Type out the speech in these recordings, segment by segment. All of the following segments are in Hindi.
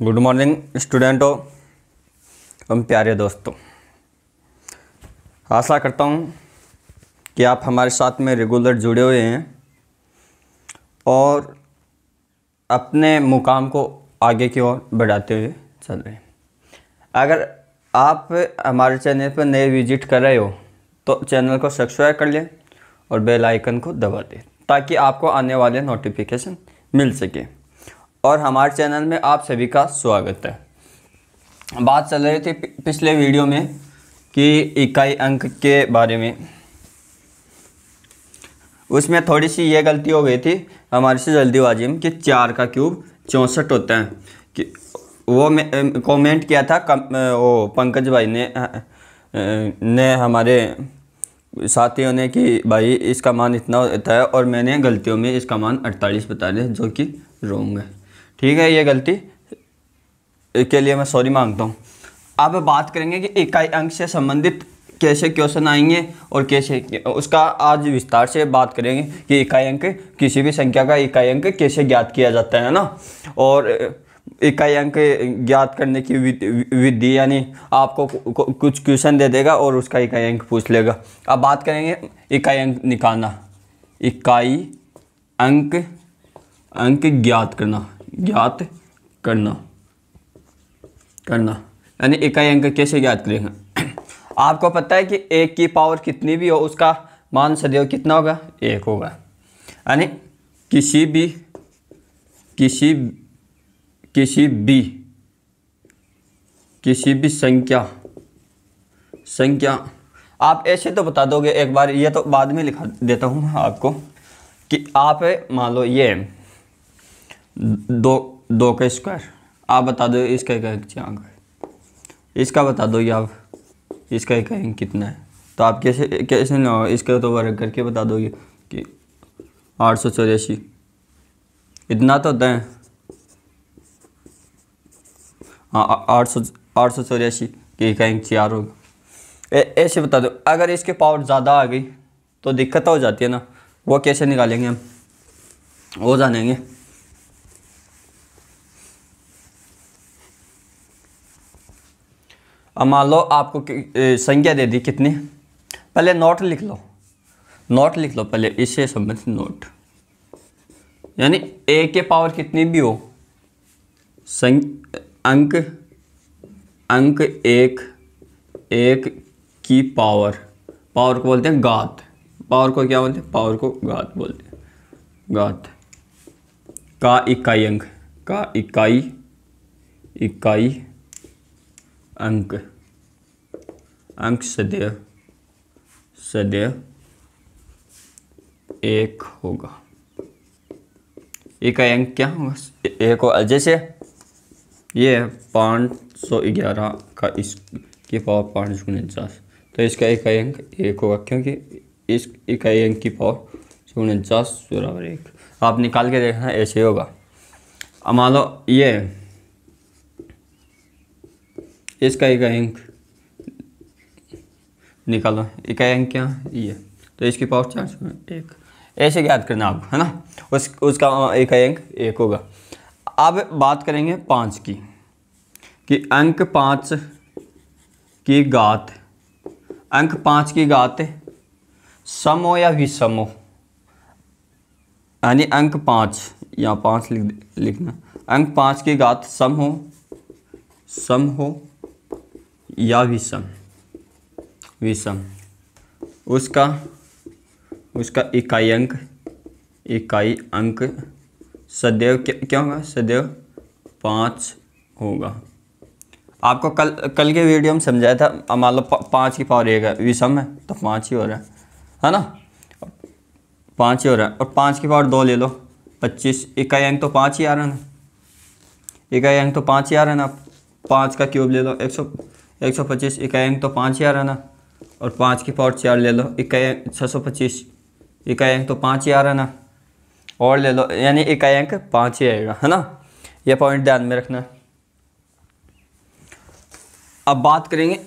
गुड मॉर्निंग स्टूडेंटों एवं प्यारे दोस्तों आशा करता हूँ कि आप हमारे साथ में रेगुलर जुड़े हुए हैं और अपने मुकाम को आगे की ओर बढ़ाते हुए चल रहे हैं अगर आप हमारे चैनल पर नए विजिट कर रहे हो तो चैनल को सब्सक्राइब कर लें और बेल आइकन को दबा दें ताकि आपको आने वाले नोटिफिकेशन मिल सके और हमारे चैनल में आप सभी का स्वागत है बात चल रही थी पिछले वीडियो में कि इकाई अंक के बारे में उसमें थोड़ी सी ये गलती हो गई थी हमारे से जल्दीबाजी में कि चार का क्यूब चौंसठ होता है कि वो कमेंट किया था कम, वो पंकज भाई ने ने हमारे साथियों ने कि भाई इसका मान इतना होता है और मैंने गलतियों में इसका मान 48 बता दिया जो कि रोंग है ठीक है ये गलती के लिए मैं सॉरी मांगता हूँ अब बात करेंगे कि इकाई अंक से संबंधित कैसे क्वेश्चन आएंगे और कैसे उसका आज विस्तार से बात करेंगे कि इकाई अंक किसी भी संख्या का इकाई अंक कैसे ज्ञात किया जाता है ना और इकाई अंक ज्ञात करने की विधि यानी आपको कुछ क्वेश्चन दे देगा और उसका इकाई अंक पूछ लेगा अब बात करेंगे इकाई अंक निकालना इकाई अंक अंक ज्ञात करना ज्ञात करना करना यानी इकाई अंक कैसे ज्ञात करेंगे आपको पता है कि एक की पावर कितनी भी हो उसका मान सदैव कितना होगा एक होगा यानी किसी भी किसी किसी भी किसी भी संख्या संख्या आप ऐसे तो बता दोगे एक बार ये तो बाद में लिखा देता हूँ आपको कि आप मान लो ये दो दो का स्क्वायर आप बता दो इसका एक है इसका बता दो या आप इसका एक कितना है तो आप कैसे कैसे ना हो इसका तो वर्ग करके बता दोगे कि आठ सौ चौरासी इतना तो होता है हाँ आठ सौ आठ सौ चौरासी के इकाइंक चार होगा ऐसे बता दो अगर इसके पावर ज़्यादा आ गई तो दिक्कत हो जाती है ना वो कैसे निकालेंगे हम वो जानेंगे अब मान लो आपको संख्या दे दी कितनी पहले नोट लिख लो नोट लिख लो पहले इससे संबंधित नोट यानी ए के पावर कितनी भी हो सं अंक अंक एक एक की पावर पावर को बोलते हैं गात पावर को क्या बोलते हैं पावर को गात बोलते हैं गात का इकाई अंक का इकाई इकाई अंक अंक सदैव सदैव एक होगा एक का अंक क्या होगा एक होगा जैसे ये पाँच सौ ग्यारह का इसकी पावर पाँच सौ उनचास तो इसका एक अंक एक होगा क्योंकि इस इकाई अंक की पावर उनचास बराबर एक आप निकाल के देखना ऐसे होगा मान लो ये इसका एक अंक निकालो एक अंक क्या ये तो इसकी पावर चार एक ऐसे याद करना आपको है ना उस उसका अंक एक होगा अब बात करेंगे पाँच की कि अंक पाँच की घात अंक पाँच की घात हो या विषम हो यानी अंक पाँच यहाँ पाँच लिख लिखना अंक पाँच की घात सम हो सम हो या विषम विषम उसका उसका इकाई अंक इकाई अंक सदैव क्या, क्या होगा सदैव पाँच होगा आपको कल कल के वीडियो में समझाया था मान लो पाँच की पावर एक है विषम है तो पाँच ही हो रहा है है ना पाँच ही हो रहा है और पाँच की पावर दो ले लो पच्चीस इकाई अंक तो पाँच ही आ रहा है ना इकाई अंक तो पाँच ही आ रहा है ना पाँच का क्यूब ले लो एक सौ एक सौ पच्चीस अंक तो पाँच ही आ रहा ना और पाँच की पावर चार ले लो इक्यायंग छः सौ पच्चीस इक्यायंक तो पाँच ही आ रहा ना और ले लो यानी अंक पाँच ही आएगा है ना ये पॉइंट ध्यान में रखना अब बात करेंगे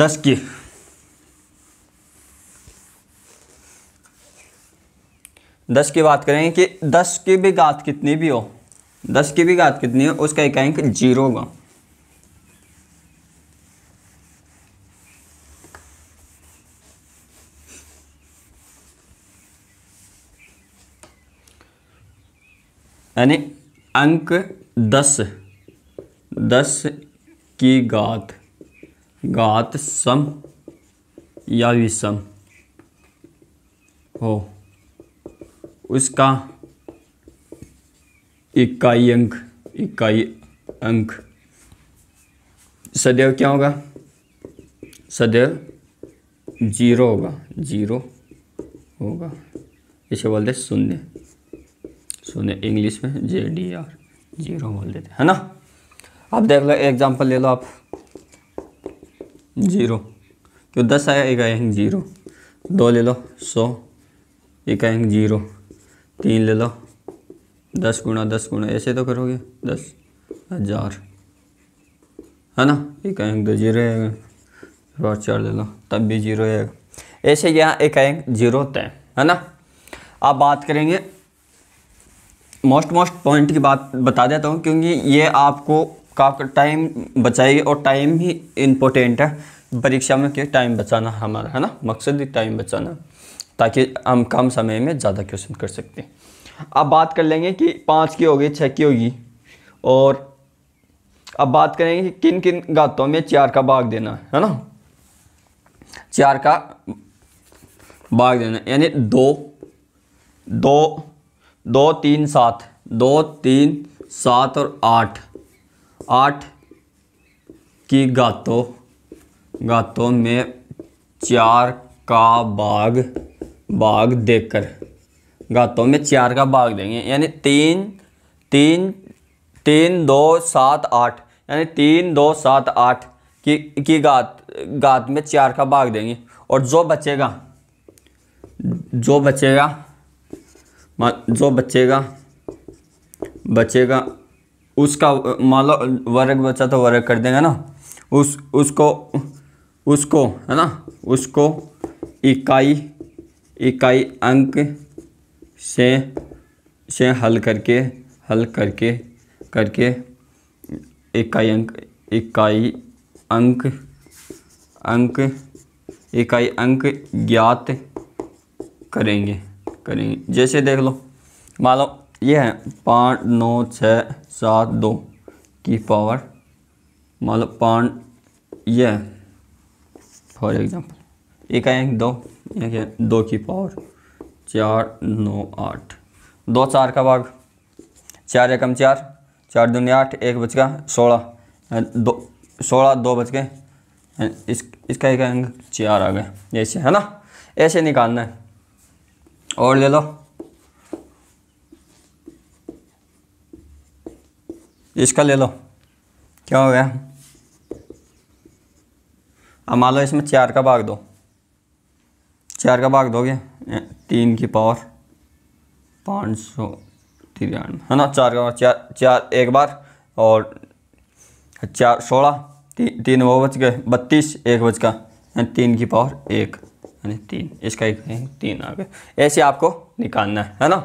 दस की दस की बात करेंगे कि दस की भी घात कितनी भी हो दस की भी घात कितनी है उसका अंक जीरो होगा यानी अंक दस दस की घात घात सम या विषम हो उसका इकाई अंक इकाई अंक सदैव क्या होगा सदैव जीरो होगा जीरो होगा इसे बोलते शून्य शून्य इंग्लिश में जे डी आर जीरो बोल देते है ना आप देख लो एग्जांपल ले लो आप जीरो क्यों दस आया इकाई अंक जीरो दो ले लो सौ इकाई अंक जीरो तीन ले लो दस गुणा दस गुणा ऐसे तो करोगे दस हज़ार है ना एक अंक तो जीरो आएगा चार ले लो तब भी जीरो आएगा ऐसे यहाँ एक अंक जीरो तय है ना आप बात करेंगे मोस्ट मोस्ट पॉइंट की बात बता देता हूँ क्योंकि ये आपको काफी टाइम बचाएगी और टाइम ही इम्पोर्टेंट है परीक्षा में क्या टाइम बचाना हमारा है ना मकसद ही टाइम बचाना ताकि हम कम समय में ज़्यादा क्वेश्चन कर सकते हैं अब बात कर लेंगे कि पाँच की होगी छः की होगी और अब बात करेंगे कि किन किन गातों में चार का भाग देना है ना चार का भाग देना यानी दो दो दो तीन सात दो तीन सात और आठ आठ की गातों गातों में चार का भाग भाग देकर घातों में चार का भाग देंगे यानी तीन तीन तीन दो सात आठ यानी तीन दो सात आठ की की घात घात में चार का भाग देंगे और जो बचेगा जो बचेगा जो बचेगा बचेगा उसका मान लो वर्ग बचा तो वर्ग कर देंगे ना उस उसको उसको है ना उसको इकाई इकाई अंक से से हल करके हल करके करके इकाई अंक इकाई अंक अंक इकाई अंक ज्ञात करेंगे करेंगे जैसे देख लो मान लो ये है पाँच नौ छः सात दो की पावर मान लो पाँच ये फॉर एग्ज़ाम्पल इकाई अंक दो दो की पावर चार नौ आठ दो चार का भाग चार एकम चार चार दूनी आठ एक बज का सोलह दो सोलह दो बज के इस इसका एक अंग चार आ गए ऐसे है ना ऐसे निकालना है और ले लो इसका ले लो क्या हो गया अब मान लो इसमें चार का भाग दो चार का भाग दोगे तीन की पावर पाँच सौ तिरानवे है ना चार का चार चार एक बार और चार सोलह ती, तीन वो बच गए बत्तीस एक बज का तीन की पावर एक यानी तीन इसका एक तीन आ गए ऐसे आपको निकालना है है ना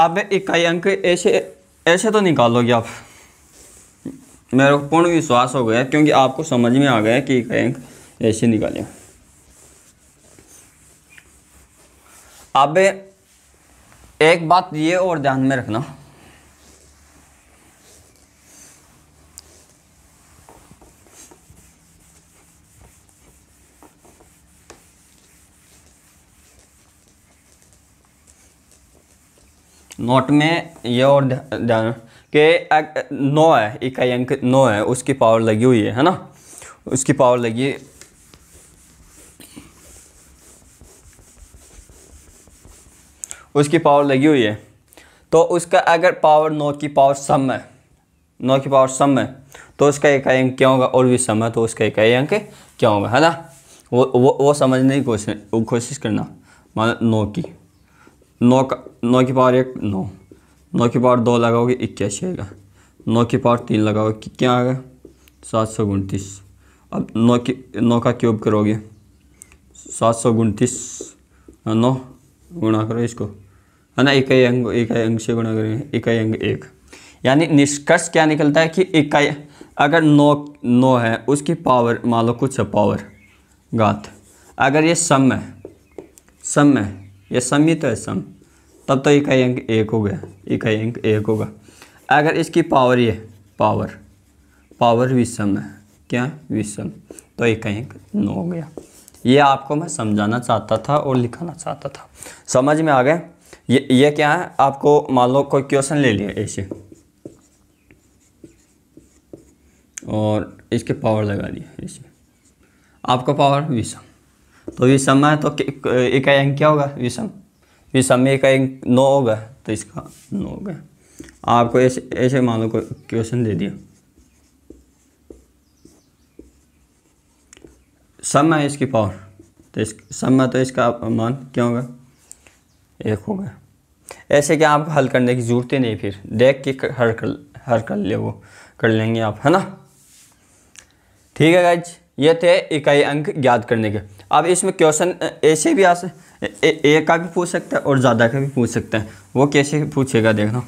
आप इकाई अंक ऐसे ऐसे तो निकालोगे आप मेरे को पूर्ण विश्वास हो गया क्योंकि आपको समझ में आ गया कि इकाई अंक ऐसे निकालें अब एक बात ये और ध्यान में रखना नोट में ये और ध्यान के नौ है इकाई अंक नौ है उसकी पावर लगी हुई है है ना उसकी पावर लगी उसकी पावर लगी हुई है तो उसका अगर पावर नौ की पावर सम है नौ की पावर सम है तो उसका एक अंक क्या होगा और भी सम है तो उसका एक अंक क्या होगा है ना वो वो वो समझने की कोशिश कोशिश करना मान नौ की नौ का नौ की पावर एक नौ नौ की पावर दो लगाओगे इक्यासी आएगा नौ की पावर तीन लगाओगे क्या आएगा सात सौ उनतीस अब नौ की नौ का क्यूब करोगे सात सौ उनतीस नौ गुणा करो इसको है ना इकाई अंग इकाई अंग से गुणा करेंगे इकाई अंग एक यानी निष्कर्ष क्या निकलता है कि इकाई अगर नौ नौ है उसकी पावर मान लो कुछ है पावर गात अगर ये सम है सम है ये सम ही तो है सम तब तो इकाई अंक एक हो गया इकाई अंक एक होगा अगर इसकी पावर ये पावर पावर विषम है क्या विषम तो इकाई अंक नौ हो गया ये आपको मैं समझाना चाहता था और लिखाना चाहता था समझ में आ गए ये ये क्या है आपको मान लो कोई क्वेश्चन ले लिया ऐसे और इसके पावर लगा दिया ऐसे आपका पावर विषम तो विषम है तो एक अंक क्या होगा विषम विषम में एक अंक नौ होगा तो इसका नौ होगा आपको ऐसे ऐसे मान लो कोई क्वेश्चन दे दिया सम है इसकी पावर तो इस सम है तो इसका मान क्या होगा एक होगा ऐसे क्या आपको हल करने की ज़रूरत ही नहीं फिर देख के हर कर हर कर ले वो कर लेंगे आप है ना ठीक है गाइज ये थे इकाई अंक याद करने के अब इसमें क्वेश्चन ऐसे भी आ सकते एक का भी पूछ सकते हैं और ज़्यादा का भी पूछ सकते हैं वो कैसे पूछेगा देखना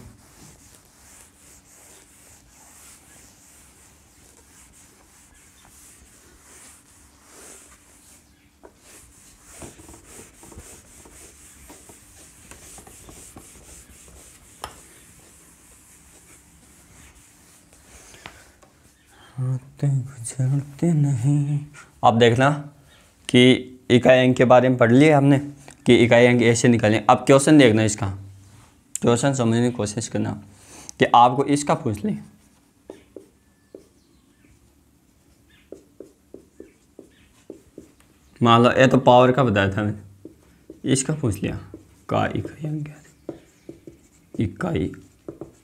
झड़ते नहीं आप देखना कि इकाई अंक के बारे में पढ़ लिया हमने कि इकाई अंक ऐसे निकाले अब क्वेश्चन देखना इसका क्वेश्चन समझने की कोशिश करना कि आपको इसका पूछ लें मान लो ये तो पावर का बताया था मैंने इसका पूछ लिया का इकाई अंक ज्ञात इकाई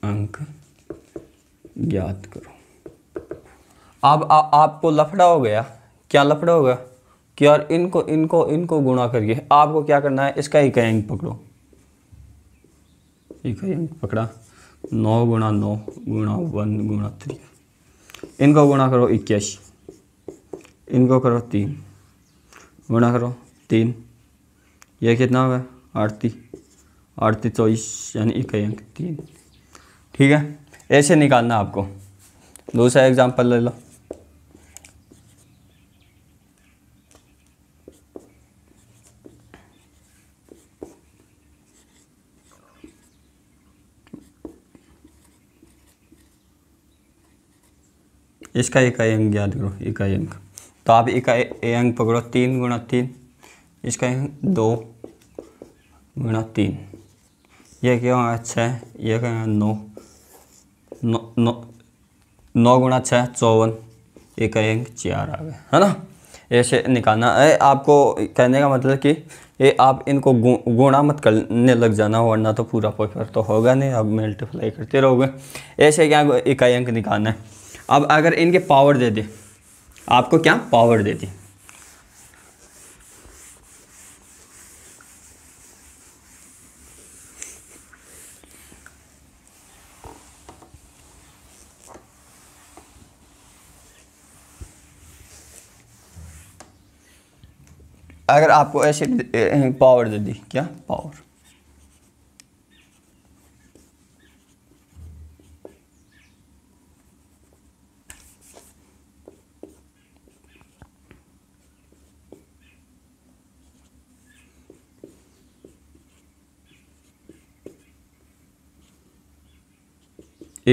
अंक ज्ञात करो अब आपको लफड़ा हो गया क्या लफड़ा गया कि यार इनको इनको इनको गुणा करिए आपको क्या करना है इसका एक अंक पकड़ो एक अंक पकड़ा नौ गुणा नौ गुणा वन गुणा थ्री इनको गुणा करो इक्यासी इनको करो तीन गुणा करो तीन यह कितना होगा आड़ती आड़ती चौबीस यानी एक अंक तीन ठीक है ऐसे निकालना आपको दूसरा एग्जाम्पल ले लो इसका इकाई अंक याद करो इकाई अंक तो आप इकाई अंक पकड़ो तीन गुणा तीन इसका अंक दो गुणा तीन यह क्या होगा छः यह क्या होगा नौ नौ नौ गुणा छः चौवन इकाई अंक चार आ गए है ना ऐसे निकालना है आपको कहने का मतलब कि ये आप इनको गुणा मत करने लग जाना वरना तो पूरा पेपर तो होगा नहीं आप मल्टीप्लाई करते रहोगे ऐसे क्या इकाई अंक निकालना है अब अगर इनके पावर दे दे आपको क्या पावर दे दी अगर आपको ऐसे पावर दे दी क्या पावर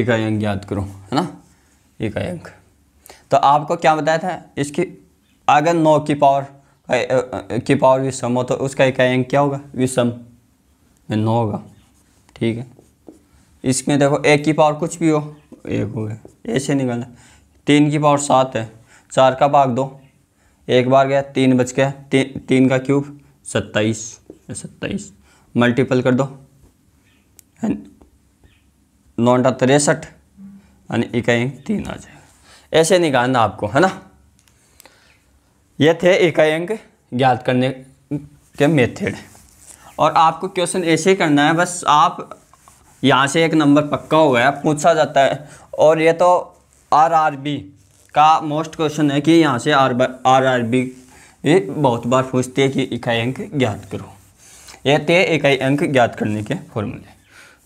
अंक याद करो है ना एक अंक तो आपको क्या बताया था इसकी अगर नौ की पावर की पावर विषम हो तो उसका एक अंक क्या होगा विषम में नौ होगा ठीक है इसमें देखो एक की पावर कुछ भी हो एक हो गया ऐसे निकलना तीन की पावर सात है चार का भाग दो एक बार गया तीन बच गया ती, तीन का क्यूब सत्ताईस सत्ताईस मल्टीपल कर दो नौटा तिरसठ यानी इकाई तीन आ जाएगा ऐसे निकालना आपको है ना ये थे इकाई अंक ज्ञात करने के मेथड और आपको क्वेश्चन ऐसे ही करना है बस आप यहाँ से एक नंबर पक्का हो गया पूछा जाता है और ये तो आर आर बी का मोस्ट क्वेश्चन है कि यहाँ से आर आर आर बी भी बहुत बार पूछते हैं कि इकाई अंक ज्ञात करो ये थे इकाई अंक ज्ञात करने के फॉर्मूले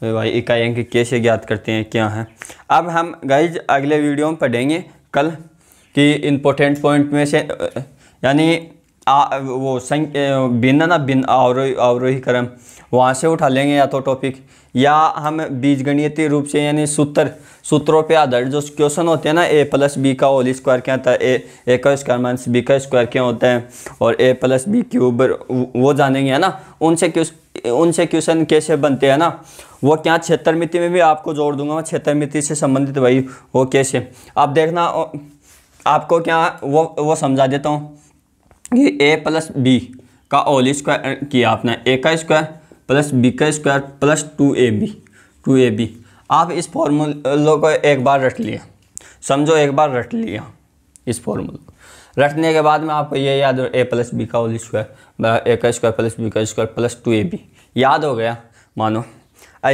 भाई इकाइयों कैसे ज्ञात करते हैं क्या हैं अब हम गाइज अगले वीडियो में पढ़ेंगे कल कि इम्पोर्टेंट पॉइंट में से यानी आ, वो संग बिन ना बिन आवरोही आवरोही क्रम वहाँ से उठा लेंगे या तो टॉपिक या हम बीज गणितीय रूप से यानी सूत्र सूत्रों पे आधारित जो क्वेश्चन होते हैं ना ए प्लस बी का होल स्क्वायर क्या होता है ए का स्क्वायर माइनस बी का स्क्वायर क्या होता है और ए प्लस बी क्यूब वो जानेंगे है ना उनसे क्वेश्चन उनसे क्वेश्चन कैसे बनते हैं ना वो क्या क्षेत्र मिति में भी आपको जोड़ दूंगा मैं क्षेत्र मिति से संबंधित भाई वो कैसे आप देखना आपको क्या वो वो समझा देता हूँ कि ए प्लस बी का होल स्क्वायर किया आपने ए का स्क्वायर प्लस बी का square plus two A B two A B आप इस फॉर्मूलों को एक बार रट लिया समझो एक बार रट लिया इस फॉर्मूला रटने के बाद में आपको ये याद हो ए प्लस बी का होल स्क्वायर ए का स्क्वायर प्लस बी का स्क्वायर प्लस टू ए बी याद हो गया मानो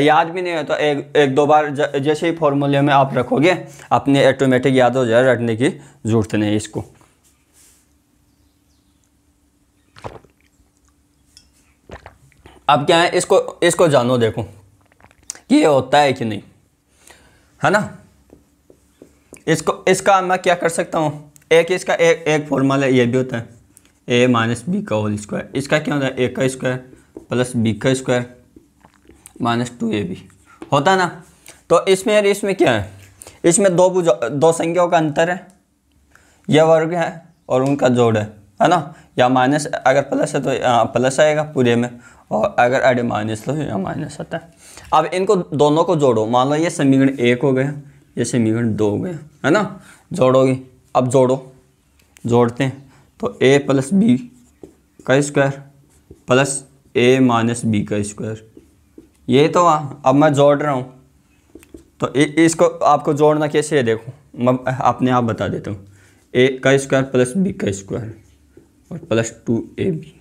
याद भी नहीं हो तो एक एक दो बार जैसे ही फॉर्मूले में आप रखोगे अपने ऑटोमेटिक याद हो जाए रटने की ज़रूरत नहीं इसको अब क्या है इसको इसको जानो देखो कि ये होता है कि नहीं है ना इसको इसका मैं क्या कर सकता हूँ एक इसका एक एक फॉर्मूला ये भी होता है ए माइनस बी का होल स्क्वायर इसका क्या होता है ए का स्क्वायर प्लस बी का स्क्वायर माइनस टू ए बी होता है ना तो इसमें यार इसमें क्या है इसमें दो दो संख्याओं का अंतर है यह वर्ग है और उनका जोड़ है है ना या माइनस अगर प्लस है तो प्लस आएगा पूरे में और अगर एड माइनस तो या माइनस आता है अब इनको दोनों को जोड़ो मान लो ये समीकरण एक हो गया ये समीकरण दो हो गया है ना जोड़ोगे अब जोड़ो जोड़ते हैं तो ए प्लस बी का square plus a minus B का स्क्वायर ये तो आ, अब मैं जोड़ रहा हूँ तो ए, इसको आपको जोड़ना कैसे है देखो मैं अपने आप बता देता हूँ ए का स्क्वायर प्लस बी का स्क्वायर और प्लस टू ए बी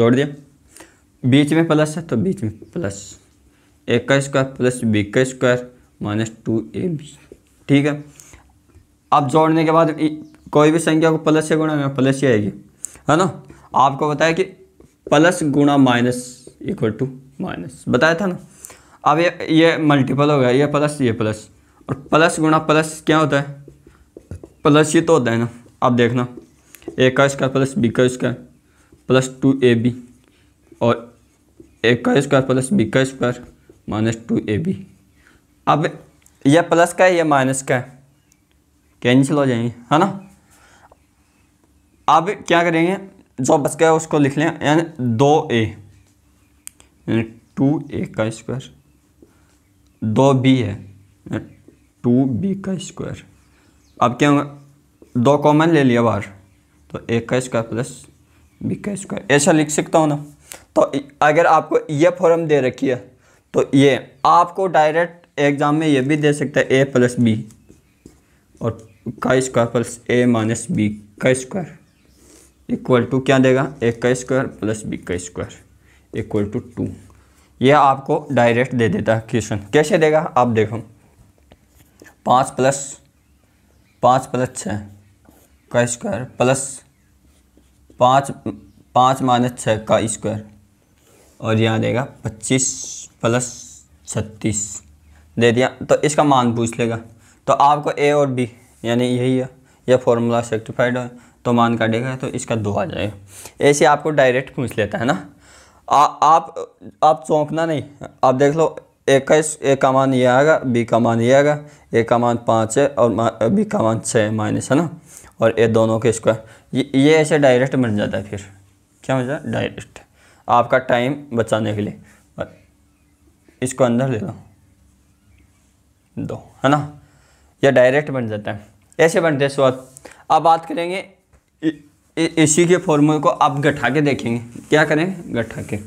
जोड़ दिया बीच में प्लस है तो बीच में प्लस ए का स्क्वायर प्लस बी का स्क्वायर माइनस टू ए बी ठीक है अब जोड़ने के बाद कोई भी संख्या को प्लस से गुणा में प्लस ही आएगी है ना आपको बताया कि प्लस गुणा माइनस इक्वल टू माइनस बताया था ना अब ये ये मल्टीपल हो गया ये प्लस ये प्लस और प्लस गुणा प्लस क्या होता है प्लस ही तो होता है ना अब देखना ए का स्क्वायर प्लस बी का स्क्वायर प्लस टू ए बी और ए का स्क्वायर प्लस बी का स्क्वायर माइनस टू ए बी अब यह प्लस का है यह माइनस का है कैंसिल हो जाएंगे है ना अब क्या करेंगे जो बच गया उसको लिख लें यानी दो ए टू ए का स्क्वायर दो बी है टू बी का स्क्वायर अब क्या होगा दो कॉमन ले लिया बाहर तो ए का स्क्वायर प्लस बी का स्क्वायर ऐसा लिख सकता हूँ ना तो अगर आपको ये फॉर्म दे रखी है तो ये आपको डायरेक्ट एग्ज़ाम में ये भी दे सकता है ए प्लस बी और का square plus a minus B का स्क्वायर इक्वल टू क्या देगा ए का स्क्वायर प्लस बी का स्क्वायर इक्वल टू टू ये आपको डायरेक्ट दे देता है क्वेश्चन कैसे देगा आप देखो पाँच प्लस पाँच प्लस छः का स्क्वायर प्लस पाँच पाँच माइनस छः का स्क्वायर और यहाँ देगा पच्चीस प्लस छत्तीस दे दिया तो इसका मान पूछ लेगा तो आपको ए और बी यानी यही है यह फॉर्मूला सेक्टिफाइड है तो मान काटेगा तो इसका दो आ जाएगा ऐसे आपको डायरेक्ट पूछ लेता है ना आ, आप आप चौंकना नहीं आप देख लो इक्कीस एक का मान ये आएगा बी का मान ये आएगा ए का मान पाँच है और बी का मान छः माइनस है ना और ये दोनों के स्क्वायर ये ये ऐसे डायरेक्ट बन जाता है फिर क्या हो जाए डायरेक्ट आपका टाइम बचाने के लिए इसको अंदर ले लो दो है ना यह डायरेक्ट बन जाता है ऐसे बनते हैं स्वाद अब बात करेंगे इसी के फॉर्मूले को आप गठा के देखेंगे क्या करें गठा के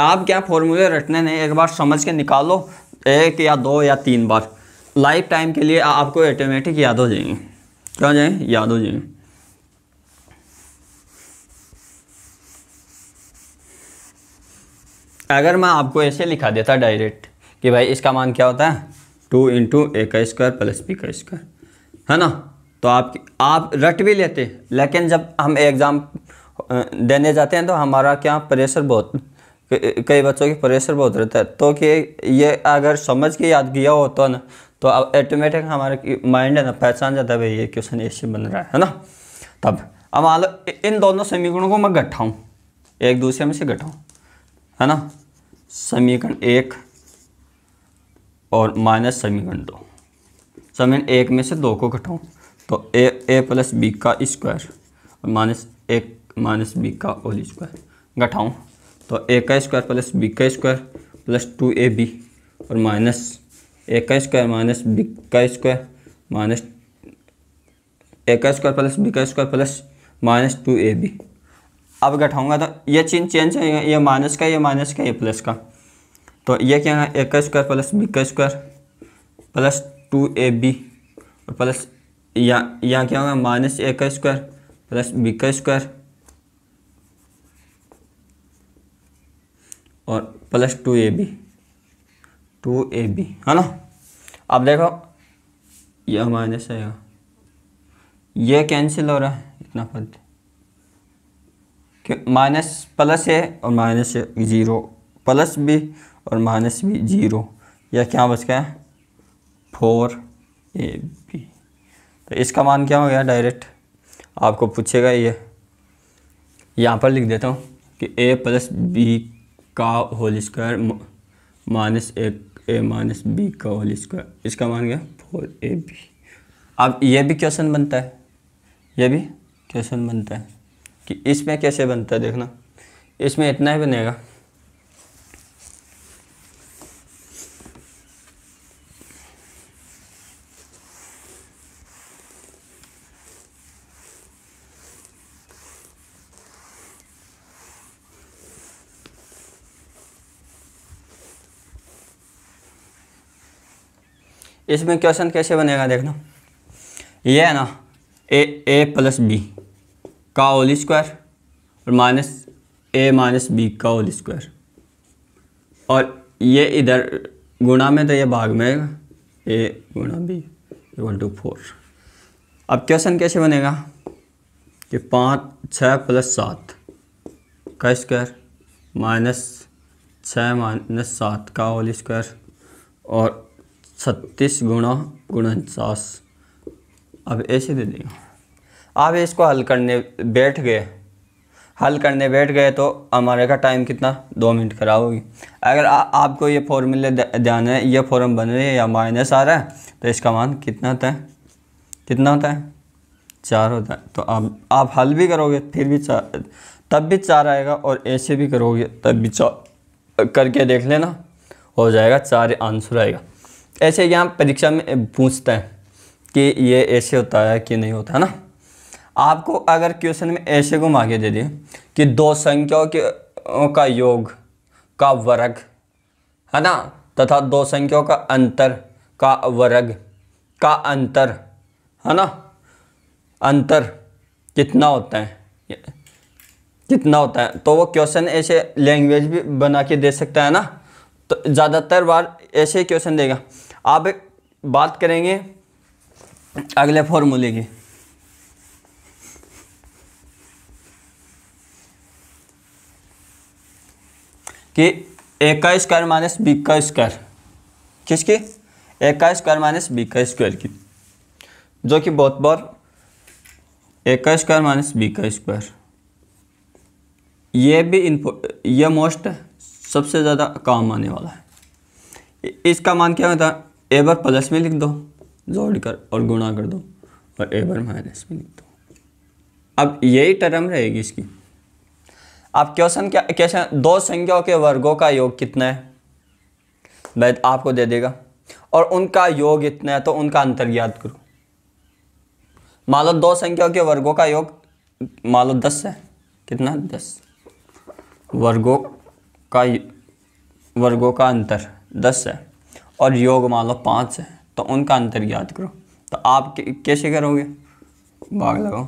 आप क्या फॉर्मूले रटने नहीं एक बार समझ के निकालो एक या दो या तीन बार लाइफ टाइम के लिए आपको ऑटोमेटिक याद हो जाएंगे क्या हो जाएंगे याद हो जाएंगे अगर मैं आपको ऐसे लिखा देता डायरेक्ट कि भाई इसका मान क्या होता है टू इंटू ए का स्क्वायर प्लस बी का स्क्वायर है ना तो आप आप रट भी लेते लेकिन जब हम एग्ज़ाम देने जाते हैं तो हमारा क्या प्रेशर बहुत कई बच्चों की प्रेशर बहुत रहता है तो कि ये अगर समझ के याद किया तो ना तो अब ऑटोमेटिक हमारे माइंड है ना पहचान जाता है भाई ये क्वेश्चन ऐसे बन रहा है है ना तब अब मान लो इन दोनों समीकरणों को मैं गठाऊँ एक दूसरे में से गठाऊँ है ना समीकरण एक और माइनस समीकरण दो समय मैंने एक में से दो को घटाऊँ तो ए ए प्लस बी का स्क्वायर और माइनस एक माइनस बी का होल स्क्वायर घटाऊँ तो ए का स्क्वायर प्लस बी का स्क्वायर प्लस टू ए बी और माइनस ए का स्क्वायर माइनस बी का स्क्वायर माइनस ए का स्क्वायर प्लस बी का स्क्वायर प्लस माइनस टू ए बी अब घटाऊँगा तो ये चिन्ह चेंज है ये माइनस का ये माइनस का ये प्लस का तो ये क्या है ए का स्क्वायर प्लस बी का स्क्वायर प्लस टू ए बी और प्लस यहाँ यहाँ क्या होगा माइनस ए का स्क्वायर प्लस बी का स्क्वायर और plus two A B two A b है ना अब देखो यह माइनस आएगा यह कैंसिल हो रहा है इतना फर्द माइनस प्लस है और माइनस ज़ीरो प्लस बी और माइनस बी ज़ीरो यह क्या बच गया है फोर ए बी तो इसका मान क्या हो गया डायरेक्ट आपको पूछेगा ये यहाँ पर लिख देता हूँ कि ए प्लस बी का whole square minus a a minus B का होल स्क्वायर इसका मान गया फोर ए बी अब ये भी क्वेश्चन बनता है ये भी क्वेश्चन बनता है कि इसमें कैसे बनता है देखना इसमें इतना ही बनेगा इसमें क्वेश्चन कैसे बनेगा देखना ये है ना ए ए प्लस बी का होल स्क्वायर और माइनस ए माइनस बी का होल स्क्वायर और ये इधर गुणा में तो ये भाग में ए गुणा बी इक्वल टू फोर अब क्वेश्चन कैसे बनेगा कि पाँच छः प्लस सात का स्क्वायर माइनस छः माइनस सात का होल स्क्वायर और छत्तीस गुणा उनचास अब ऐसे दे देंगे आप इसको हल करने बैठ गए हल करने बैठ गए तो हमारे का टाइम कितना दो मिनट खराब होगी अगर आ, आपको ये फॉर्मूले ध्यान है ये फॉर्म बन रही है या माइनस आ रहा है तो इसका मान कितना होता है कितना होता है चार होता है तो आप आप हल भी करोगे फिर भी चार तब भी चार आएगा और ऐसे भी करोगे तब भी चार करके देख लेना हो जाएगा चार आंसर आएगा ऐसे यहाँ परीक्षा में पूछता है कि ये ऐसे होता है कि नहीं होता है ना आपको अगर क्वेश्चन में ऐसे को मांगे दे दिए कि दो संख्याओं के का योग का वर्ग है ना तथा दो संख्याओं का अंतर का वर्ग का अंतर है ना अंतर कितना होता है कितना होता है तो वो क्वेश्चन ऐसे लैंग्वेज भी बना के दे सकता है ना तो ज़्यादातर बार ऐसे क्वेश्चन देगा अब बात करेंगे अगले फॉर्मूले की कि ए का स्क्वायर माइनस बी का स्क्वायर किसकी ए का स्क्वायर माइनस बी का स्क्वायर की जो कि बहुत बार ए का स्क्वायर माइनस बी का स्क्वायर ये भी इन्फो ये मोस्ट सबसे ज़्यादा काम आने वाला है इसका मान क्या होता है ए बार प्लस में लिख दो जोड़ कर और गुणा कर दो और ए बार माइनस में लिख दो अब यही टर्म रहेगी इसकी आप क्वेश्चन क्या क्वेश्चन दो संख्याओं के वर्गों का योग कितना है वैद आपको दे देगा और उनका योग इतना है तो उनका अंतर ज्ञात करो मान लो दो संख्याओं के वर्गों का योग मान लो दस है कितना दस वर्गों का वर्गों का अंतर दस है और योग मान लो पाँच है तो उनका अंतर याद करो तो आप कैसे करोगे भाग लगाओ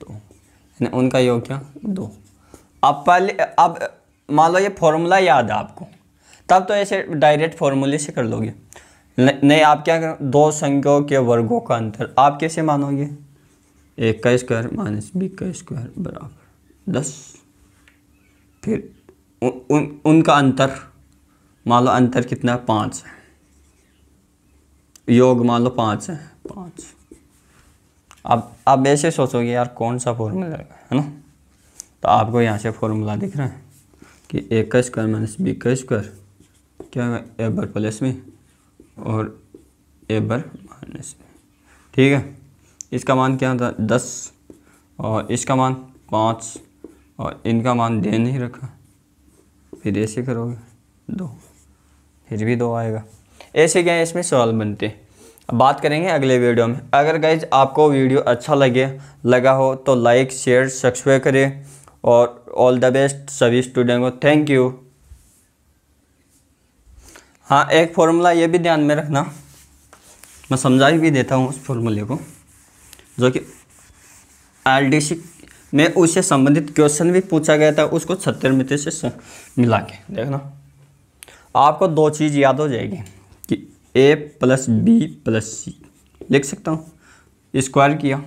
तो उनका योग क्या दो अब पहले अब मान लो ये फॉर्मूला याद है आपको तब तो ऐसे डायरेक्ट फार्मूले से कर लोगे नहीं आप क्या करो दो संख्याओं के वर्गों का अंतर आप कैसे मानोगे एक का स्क्वायर माइनस बी का स्क्वायर बराबर दस फिर उ, उन उनका अंतर मान लो अंतर कितना है पाँच है योग मान लो पाँच है पाँच अब आप ऐसे सोचोगे यार कौन सा फॉर्मूला है ना तो आपको यहाँ से फॉर्मूला दिख रहा है कि ए का स्क्वायर माइनस बी का स्क्वायर क्या होगा ए बर प्लस में और ए बर माइनस में ठीक है इसका मान क्या था दस और इसका मान पाँच और इनका मान दे नहीं रखा फिर ऐसे करोगे दो फिर भी दो आएगा ऐसे क्या है इसमें सवाल बनते बात करेंगे अगले वीडियो में अगर गाइज आपको वीडियो अच्छा लगे लगा हो तो लाइक शेयर सब्सक्राइब करें और ऑल द बेस्ट सभी स्टूडेंट को थैंक यू हाँ एक फॉर्मूला ये भी ध्यान में रखना मैं समझा भी देता हूँ उस फॉर्मूले को जो कि आर में उससे संबंधित क्वेश्चन भी पूछा गया था उसको छत्तीस मित्र से मिला के देखना आपको दो चीज़ याद हो जाएगी a plus b plus c लिख सकता हूँ स्क्वायर किया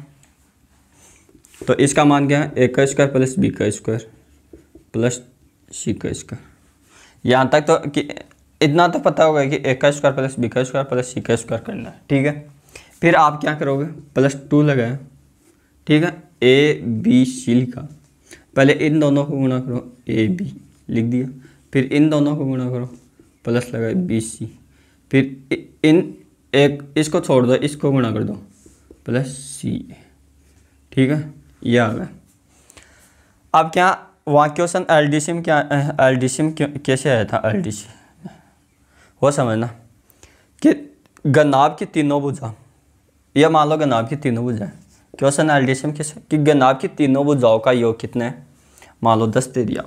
तो इसका मान क्या है ए का स्क्वायर प्लस बी का स्क्वायर प्लस सी का स्क्वायर यहाँ तक तो कि इतना तो पता होगा कि ए का स्क्वायर प्लस बी का स्क्वायर प्लस सी का स्क्वायर करना है ठीक है फिर आप क्या करोगे प्लस टू लगाए ठीक है ए बी सी लिखा पहले इन दोनों को गुणा करो ए बी लिख दिया फिर इन दोनों को गुणा करो प्लस लगाए बी सी फिर इन एक इसको छोड़ दो इसको गुणा कर दो प्लस सी ठीक है ये आ गया अब क्या वहाँ क्वेश्चन एल डी सी क्या एल डी सी कैसे आया था एल डी सी वो समझना कि गनाब की तीनों भुजा यह मान लो गनाब की तीनों भुजाएं क्वेश्चन एल डी सी कैसे कि गनाब की तीनों भुजाओं का योग कितना है मान लो दस दे दिया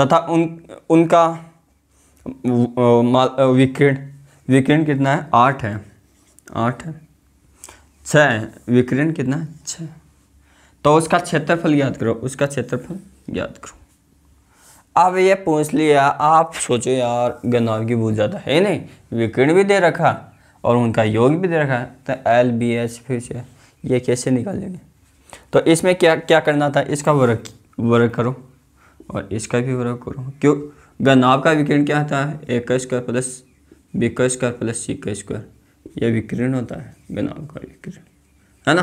तथा उन उनका विकिरण विकिरण कितना है आठ है आठ है छः विकिरण कितना है छः तो उसका क्षेत्रफल याद करो उसका क्षेत्रफल याद करो अब ये पूछ लिया आप सोचो यार गंदाव की बहुत ज़्यादा है नहीं विकिरण भी दे रखा और उनका योग भी दे रखा है तो एल बी एच फिर से ये कैसे निकालेंगे तो इसमें क्या क्या करना था इसका वर्क वर्क करो और इसका भी वर्क करो क्यों गनाव का विकिरण क्या होता है एक का स्क्वायर प्लस बी का स्क्वायर प्लस सी का स्क्वायर यह विकिरण होता है गनाव का विकिरण है ना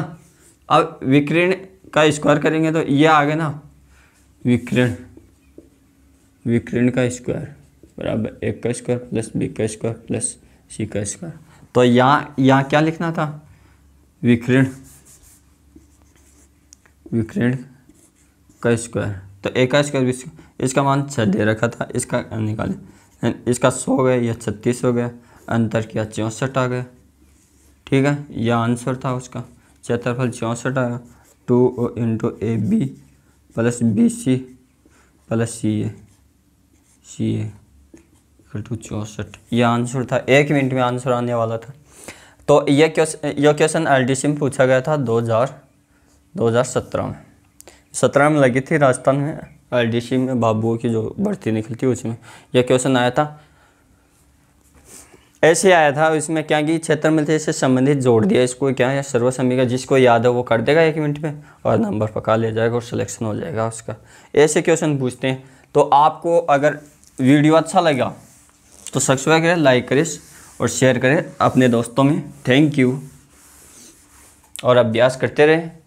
अब विकिरण का स्क्वायर करेंगे तो यह आ गया ना विकिरण विकिरण का स्क्वायर बराबर एक का स्क्वायर प्लस बी का स्क्वायर प्लस सी का स्क्वायर तो यहाँ यहाँ क्या लिखना था विकिरण विकिरण का स्क्वायर तो एक का स्क्वायर इसका मान छः दे रखा था इसका निकाले इसका सौ गया या छत्तीस हो गया अंतर किया चौंसठ आ गया ठीक है यह आंसर था उसका क्षेत्रफल चौंसठ आया टू ओ into a b plus b c plus c a c a two चौंसठ यह आंसर था एक मिनट में आंसर आने वाला था तो यह क्वेश्चन यह क्वेश्चन डी सी में पूछा गया था 2000 2017 में सत्रह में लगी थी राजस्थान में एल में बाबुओं की जो बढ़ती निकलती है उसमें यह क्वेश्चन आया था ऐसे आया था इसमें क्या कि क्षेत्र मिलते से संबंधित जोड़ दिया इसको क्या है का जिसको याद है वो कर देगा एक मिनट में और नंबर पका लिया जाएगा और सिलेक्शन हो जाएगा उसका ऐसे क्वेश्चन पूछते हैं तो आपको अगर वीडियो अच्छा लगा तो सब्सक्राइब करें लाइक करें और शेयर करें अपने दोस्तों में थैंक यू और अभ्यास करते रहें